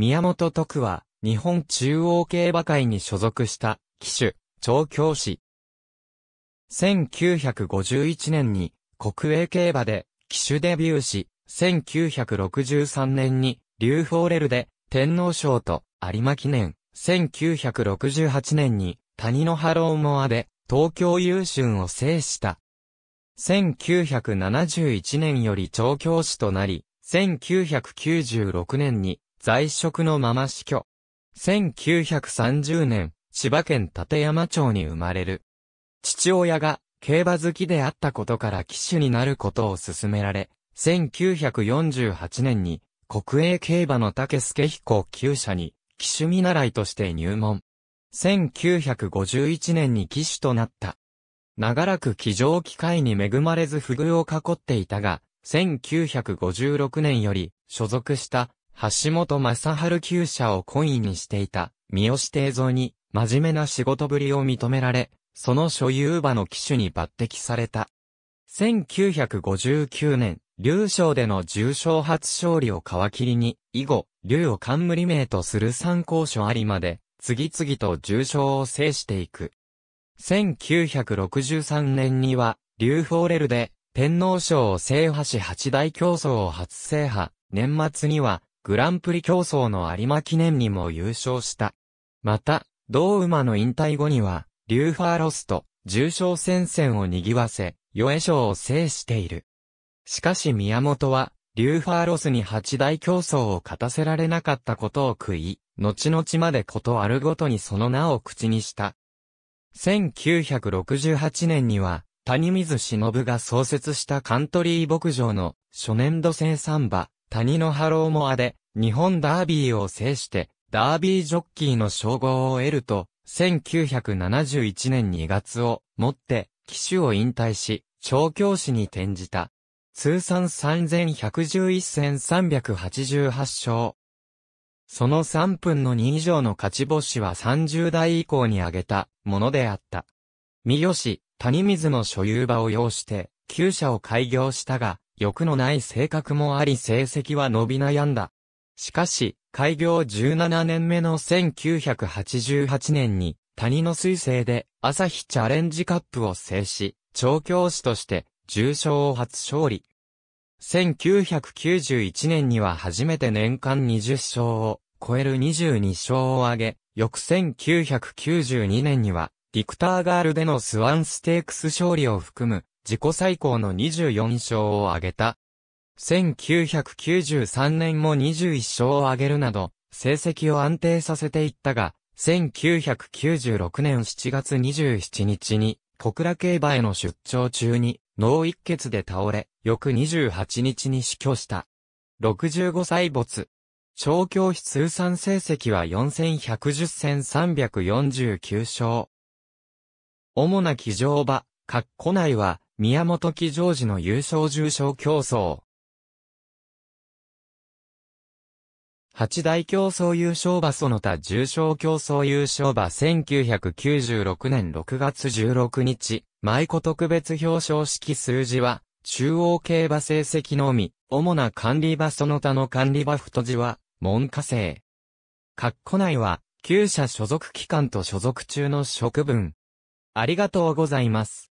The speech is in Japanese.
宮本徳は、日本中央競馬会に所属した、騎手、調教師。1951年に、国営競馬で、騎手デビューし、1963年に、リューフォーレルで、天皇賞と、有馬記念、1968年に、谷のハローモアで、東京優春を制した。1971年より調教師となり、1996年に在職のまま死去。1930年、千葉県立山町に生まれる。父親が競馬好きであったことから騎手になることを勧められ、1948年に国営競馬の竹助彦厩舎に騎手見習いとして入門。1951年に騎手となった。長らく騎乗機会に恵まれず不遇を囲っていたが、1956年より所属した橋本正春旧社を懇意にしていた、三好定蔵に、真面目な仕事ぶりを認められ、その所有馬の機種に抜擢された。1959年、劉将での重賞初勝利を皮切りに、以後、劉を冠名とする参考書ありまで、次々と重賞を制していく。1963年には、劉フォーレルで、天皇賞を制覇し八大競争を初制覇、年末には、グランプリ競争の有馬記念にも優勝した。また、同馬の引退後には、リューファーロスと重賞戦線を賑わせ、与え賞を制している。しかし宮本は、リューファーロスに八大競争を勝たせられなかったことを悔い、後々までことあるごとにその名を口にした。1968年には、谷水忍が創設したカントリー牧場の初年度生産馬、谷のハローモアで、日本ダービーを制して、ダービージョッキーの称号を得ると、1971年2月をもって、騎手を引退し、調教師に転じた。通算3111戦388勝。その3分の2以上の勝ち星は30代以降に挙げたものであった。三好、谷水の所有場を要して、旧社を開業したが、欲のない性格もあり成績は伸び悩んだ。しかし、開業17年目の1988年に、谷の彗星で朝日チャレンジカップを制し、調教師として重賞を初勝利。1991年には初めて年間20勝を超える22勝を挙げ、翌1992年には、ディクターガールでのスワンステークス勝利を含む自己最高の24勝を挙げた。1993年も21勝を挙げるなど、成績を安定させていったが、1996年7月27日に、小倉競馬への出張中に、脳一血で倒れ、翌28日に死去した。65歳没。調教師通算成績は4110戦349勝。主な騎乗馬、括弧内は、宮本記上時の優勝重賞競争。八大競争優勝馬その他重賞競争優勝馬1996年6月16日、舞子特別表彰式数字は、中央競馬成績のみ、主な管理馬その他の管理馬太字は、門下生。括弧内は、旧社所属機関と所属中の職分。ありがとうございます。